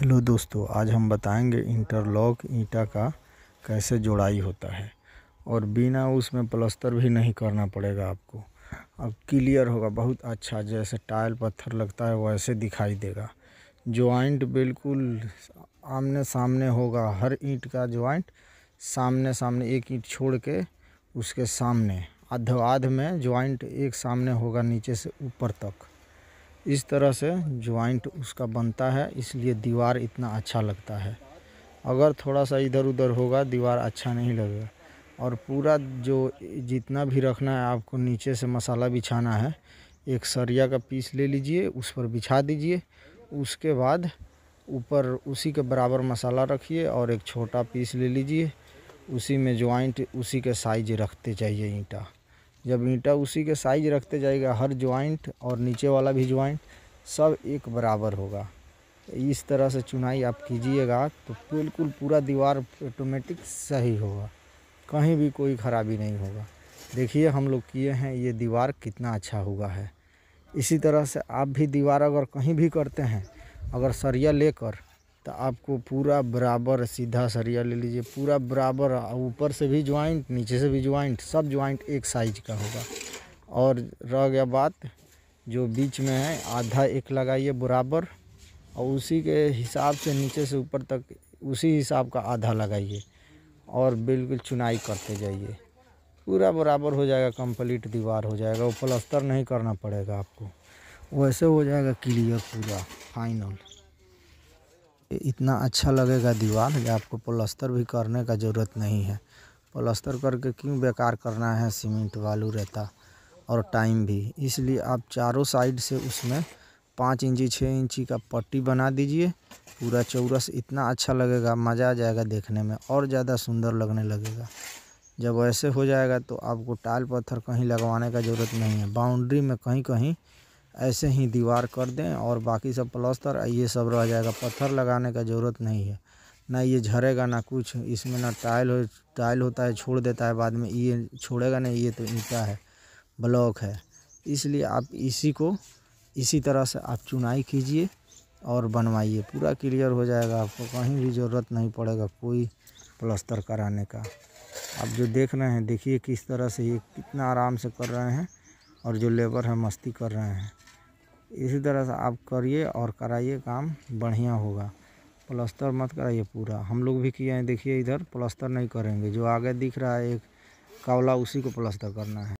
hello दोस्तों आज हम बताएंगे इंटरलॉक ईंटा का कैसे जोड़ाई होता है और बिना उसमें प्लस्तर भी नहीं करना पड़ेगा आपको अब क्लियर होगा बहुत अच्छा जैसे टाइल पत्थर लगता है वैसे दिखाई देगा ज्वाइंट बिल्कुल आमने सामने होगा हर ईंट का ज्वाइंट सामने सामने एक ईंट छोड़ के उसके सामने अध में ज्वाइंट एक सामने होगा नीचे से ऊपर तक इस तरह से ज्वाइंट उसका बनता है इसलिए दीवार इतना अच्छा लगता है अगर थोड़ा सा इधर उधर होगा दीवार अच्छा नहीं लगेगा और पूरा जो जितना भी रखना है आपको नीचे से मसाला बिछाना है एक सरिया का पीस ले लीजिए उस पर बिछा दीजिए उसके बाद ऊपर उसी के बराबर मसाला रखिए और एक छोटा पीस ले लीजिए उसी में ज्वाइंट उसी के साइज रखते चाहिए ईंटा जब ईंटा उसी के साइज रखते जाएगा हर ज्वाइंट और नीचे वाला भी ज्वाइंट सब एक बराबर होगा इस तरह से चुनाई आप कीजिएगा तो बिल्कुल पूरा दीवार ऑटोमेटिक सही होगा कहीं भी कोई ख़राबी नहीं होगा देखिए हम लोग किए हैं ये दीवार कितना अच्छा हुआ है इसी तरह से आप भी दीवार अगर कहीं भी करते हैं अगर सरिया लेकर तो आपको पूरा बराबर सीधा सरिया ले लीजिए पूरा बराबर ऊपर से भी ज्वाइंट नीचे से भी ज्वाइंट सब ज्वाइंट एक साइज का होगा और रह गया बात जो बीच में है आधा एक लगाइए बराबर और उसी के हिसाब से नीचे से ऊपर तक उसी हिसाब का आधा लगाइए और बिल्कुल चुनाई करते जाइए पूरा बराबर हो जाएगा कंप्लीट दीवार हो जाएगा वो प्लस्तर नहीं करना पड़ेगा आपको वैसे हो जाएगा क्लियर पूरा फाइनल इतना अच्छा लगेगा दीवार कि आपको प्लस्तर भी करने का ज़रूरत नहीं है प्लस्तर करके क्यों बेकार करना है सीमेंट बालू रहता और टाइम भी इसलिए आप चारों साइड से उसमें पाँच इंची छः इंची का पट्टी बना दीजिए पूरा चौरस इतना अच्छा लगेगा मज़ा आ जाएगा देखने में और ज़्यादा सुंदर लगने लगेगा जब ऐसे हो जाएगा तो आपको टाल पत्थर कहीं लगवाने का ज़रूरत नहीं है बाउंड्री में कहीं कहीं ऐसे ही दीवार कर दें और बाकी सब प्लास्टर ये सब रह जाएगा पत्थर लगाने का ज़रूरत नहीं है ना ये झरेगा ना कुछ इसमें ना टाइल हो टाइल होता है छोड़ देता है बाद में ये छोड़ेगा नहीं ये तो ईटा है ब्लॉक है इसलिए आप इसी को इसी तरह से आप चुनाई कीजिए और बनवाइए पूरा क्लियर हो जाएगा आपको कहीं भी ज़रूरत नहीं पड़ेगा कोई प्लस्तर कराने का आप जो देख रहे हैं देखिए किस तरह से ये कितना आराम से कर रहे हैं और जो लेबर है मस्ती कर रहे हैं इसी तरह से आप करिए और कराइए काम बढ़िया होगा प्लस्तर मत कराइए पूरा हम लोग भी किए हैं देखिए इधर प्लस्तर नहीं करेंगे जो आगे दिख रहा है एक कावला उसी को प्लस्तर करना है